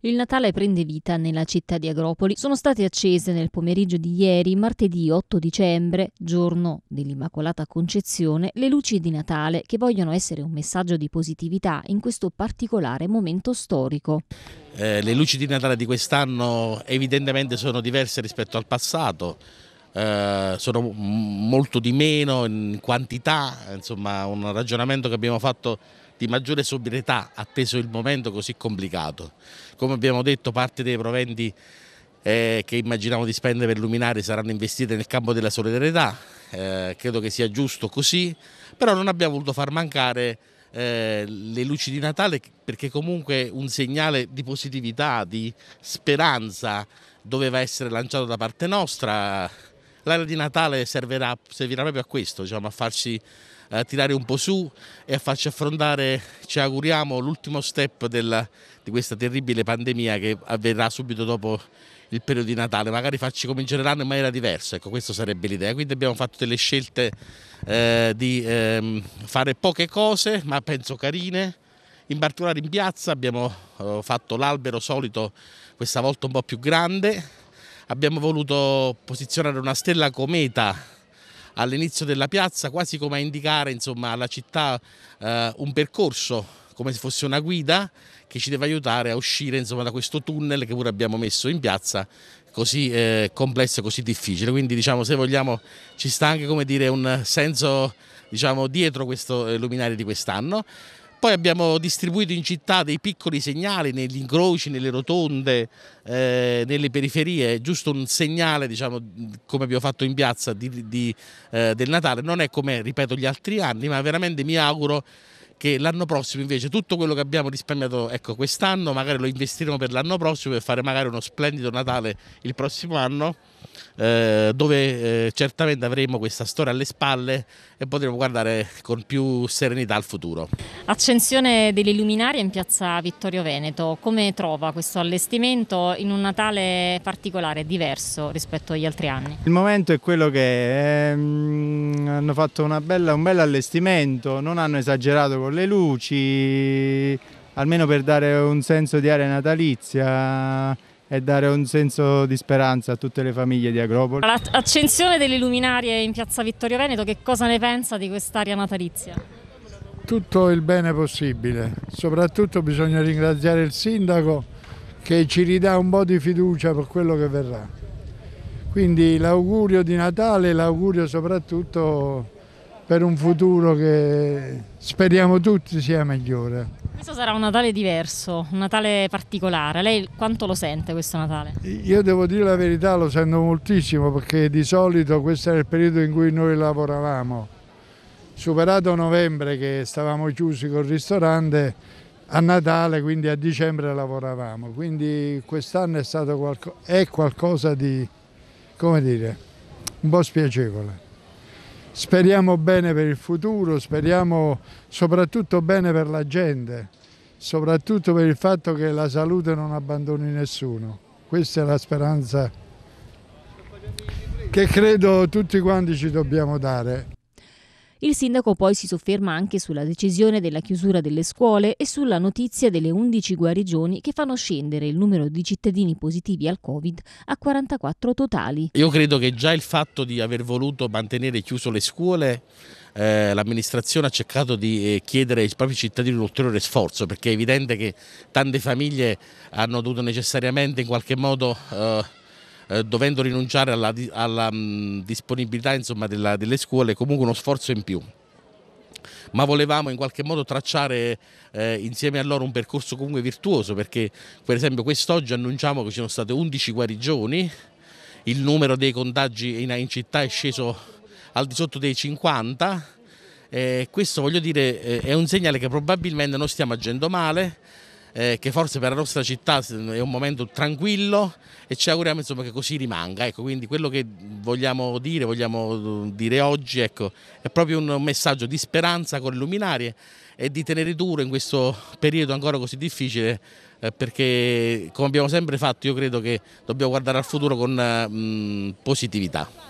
Il Natale prende vita nella città di Agropoli. Sono state accese nel pomeriggio di ieri, martedì 8 dicembre, giorno dell'Immacolata Concezione, le luci di Natale che vogliono essere un messaggio di positività in questo particolare momento storico. Eh, le luci di Natale di quest'anno evidentemente sono diverse rispetto al passato. Eh, sono molto di meno in quantità, insomma un ragionamento che abbiamo fatto di maggiore sobrietà, atteso il momento così complicato. Come abbiamo detto, parte dei proventi eh, che immaginavo di spendere per luminare saranno investite nel campo della solidarietà, eh, credo che sia giusto così, però non abbiamo voluto far mancare eh, le luci di Natale perché comunque un segnale di positività, di speranza doveva essere lanciato da parte nostra l'area di Natale servirà, servirà, proprio a questo, diciamo, a farci eh, tirare un po' su e a farci affrontare, ci auguriamo, l'ultimo step del, di questa terribile pandemia che avverrà subito dopo il periodo di Natale, magari farci cominciare l'anno in maniera diversa, ecco questa sarebbe l'idea, quindi abbiamo fatto delle scelte eh, di ehm, fare poche cose ma penso carine, in particolare in piazza abbiamo eh, fatto l'albero solito questa volta un po' più grande abbiamo voluto posizionare una stella cometa all'inizio della piazza quasi come a indicare insomma, alla città eh, un percorso come se fosse una guida che ci deve aiutare a uscire insomma, da questo tunnel che pure abbiamo messo in piazza così eh, complesso e così difficile. Quindi diciamo se vogliamo ci sta anche come dire, un senso diciamo, dietro questo eh, luminare di quest'anno. Poi abbiamo distribuito in città dei piccoli segnali negli incroci, nelle rotonde, eh, nelle periferie, giusto un segnale, diciamo, come abbiamo fatto in piazza di, di, eh, del Natale. Non è come, ripeto, gli altri anni, ma veramente mi auguro che l'anno prossimo invece tutto quello che abbiamo risparmiato ecco, quest'anno magari lo investiremo per l'anno prossimo per fare magari uno splendido Natale il prossimo anno eh, dove eh, certamente avremo questa storia alle spalle e potremo guardare con più serenità al futuro. Accensione delle luminarie in piazza Vittorio Veneto, come trova questo allestimento in un Natale particolare, diverso rispetto agli altri anni? Il momento è quello che ehm, hanno fatto bella, un bel allestimento, non hanno esagerato con le luci, almeno per dare un senso di aria natalizia e dare un senso di speranza a tutte le famiglie di Agropoli. L'accensione delle luminarie in piazza Vittorio Veneto, che cosa ne pensa di quest'aria natalizia? tutto il bene possibile. Soprattutto bisogna ringraziare il sindaco che ci ridà un po' di fiducia per quello che verrà. Quindi l'augurio di Natale, l'augurio soprattutto per un futuro che speriamo tutti sia migliore. Questo sarà un Natale diverso, un Natale particolare. Lei quanto lo sente questo Natale? Io devo dire la verità, lo sento moltissimo perché di solito questo era il periodo in cui noi lavoravamo superato novembre che stavamo chiusi col ristorante, a Natale, quindi a dicembre lavoravamo, quindi quest'anno è stato qualco è qualcosa di, come dire, un po' spiacevole. Speriamo bene per il futuro, speriamo soprattutto bene per la gente, soprattutto per il fatto che la salute non abbandoni nessuno. Questa è la speranza che credo tutti quanti ci dobbiamo dare. Il sindaco poi si sofferma anche sulla decisione della chiusura delle scuole e sulla notizia delle 11 guarigioni che fanno scendere il numero di cittadini positivi al Covid a 44 totali. Io credo che già il fatto di aver voluto mantenere chiuso le scuole eh, l'amministrazione ha cercato di eh, chiedere ai propri cittadini un ulteriore sforzo perché è evidente che tante famiglie hanno dovuto necessariamente in qualche modo eh, eh, dovendo rinunciare alla, alla mh, mm, disponibilità insomma, della, delle scuole, comunque uno sforzo in più ma volevamo in qualche modo tracciare eh, insieme a loro un percorso comunque virtuoso perché per esempio quest'oggi annunciamo che ci sono state 11 guarigioni, il numero dei contagi in, in città è sceso al di sotto dei 50, eh, questo voglio dire eh, è un segnale che probabilmente non stiamo agendo male, eh, che forse per la nostra città è un momento tranquillo e ci auguriamo insomma, che così rimanga. Ecco, quindi quello che vogliamo dire, vogliamo eh, dire oggi ecco, è proprio un messaggio di speranza con le luminarie e di tenere duro in questo periodo ancora così difficile eh, perché come abbiamo sempre fatto io credo che dobbiamo guardare al futuro con eh, mh, positività.